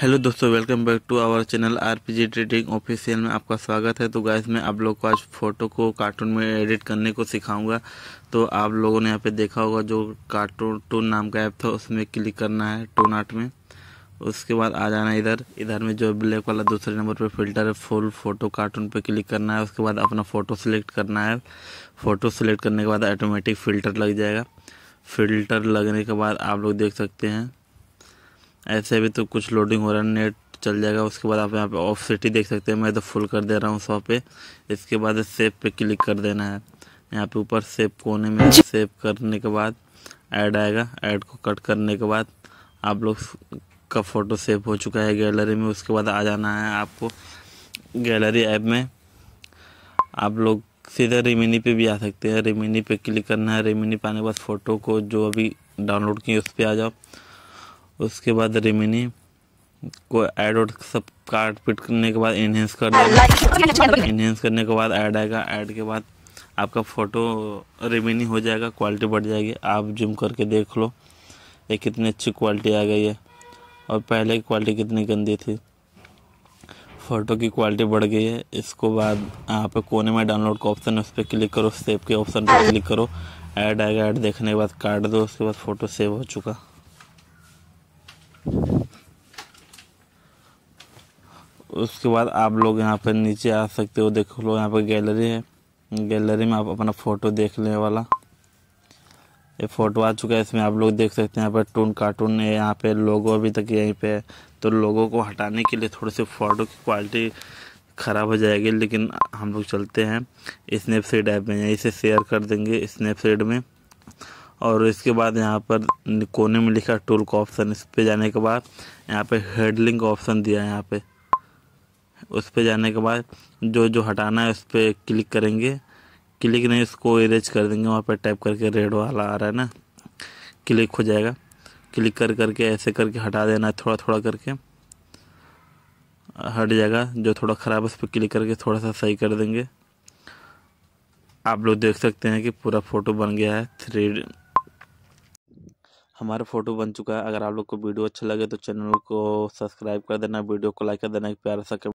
hello दोस्तों welcome back to our channel RPG trading official में आपका स्वागत है तो गाइस मैं आप लोग को आज फ़ोटो को कार्टून में एडिट करने को सिखाऊंगा तो आप लोगों ने यहाँ पे देखा होगा जो कार्टून टून नाम का ऐप था उसमें क्लिक करना है टून आर्ट में उसके बाद आ जाना इधर इधर में जो ब्लैक वाला दूसरे नंबर पर फिल्टर है फुल फ़ोटो कार्टून पर क्लिक करना है उसके बाद अपना फ़ोटो सिलेक्ट करना है फ़ोटो सिलेक्ट करने के बाद ऑटोमेटिक फ़िल्टर लग जाएगा फ़िल्टर लगने के बाद आप लोग देख सकते हैं ऐसे भी तो कुछ लोडिंग हो रहा है नेट चल जाएगा उसके बाद आप यहाँ पे ऑफ सिटी देख सकते हैं मैं तो फुल कर दे रहा हूँ सौ पे इसके बाद सेव पे क्लिक कर देना है यहाँ पे ऊपर सेव कोने में सेव करने के बाद ऐड आएगा ऐड को कट करने के बाद आप लोग का फ़ोटो सेव हो चुका है गैलरी में उसके बाद आ जाना है आपको गैलरी ऐप में आप लोग सीधे रिमिनी पे भी आ सकते हैं रिमिनी पे क्लिक करना है रिमिनी पे आने के बाद फ़ोटो को जो अभी डाउनलोड किए उस पर आ जाओ उसके बाद रिमिनी को एड और सब कार्ड पिट करने के बाद एनहेंस कर देगा करने के बाद ऐड आएगा ऐड के बाद आपका फ़ोटो रिमिनी हो जाएगा क्वालिटी बढ़ जाएगी आप जूम करके देख लो ये कितनी अच्छी क्वालिटी आ गई है और पहले की क्वालिटी कितनी गंदी थी फ़ोटो की क्वालिटी बढ़ गई है इसको बाद यहाँ पे कोने में डाउनलोड का ऑप्शन है उस पर क्लिक करो सेव के ऑप्शन पर क्लिक करो ऐड आएगा ऐड देखने के बाद काट दो उसके बाद फ़ोटो सेव हो चुका उसके बाद आप लोग यहाँ पर नीचे आ सकते हो देखो लोग यहाँ पर गैलरी है गैलरी में आप अपना फ़ोटो देख लेने वाला ये फ़ोटो आ चुका है इसमें आप लोग देख सकते हैं यहाँ पर टून कार्टून है यहाँ पे लोगो अभी तक यहीं पे है तो लोगों को हटाने के लिए थोड़ी सी फ़ोटो की क्वालिटी ख़राब हो जाएगी लेकिन हम लोग चलते हैं स्नैपसीड ऐप में यहीं से शेयर कर देंगे स्नैपसीड में और इसके बाद यहाँ पर कोने में लिखा टूल का ऑप्शन इस पर जाने के बाद यहाँ पर हेडलिंग का ऑप्शन दिया है यहाँ पर उस पर जाने के बाद जो जो हटाना है उस पर क्लिक करेंगे क्लिक नहीं उसको इरेज कर देंगे वहाँ पर टाइप करके रेड वाला आ रहा है ना क्लिक हो जाएगा क्लिक कर करके ऐसे करके हटा देना है थोड़ा थोड़ा करके हट जाएगा जो थोड़ा ख़राब है उस पर क्लिक करके थोड़ा सा सही कर देंगे आप लोग देख सकते हैं कि पूरा फ़ोटो बन गया है थ्री हमारा फ़ोटो बन चुका है अगर आप लोग को वीडियो अच्छा लगे तो चैनल को सब्सक्राइब कर देना वीडियो को लाइक कर देना प्यार प्यारा सा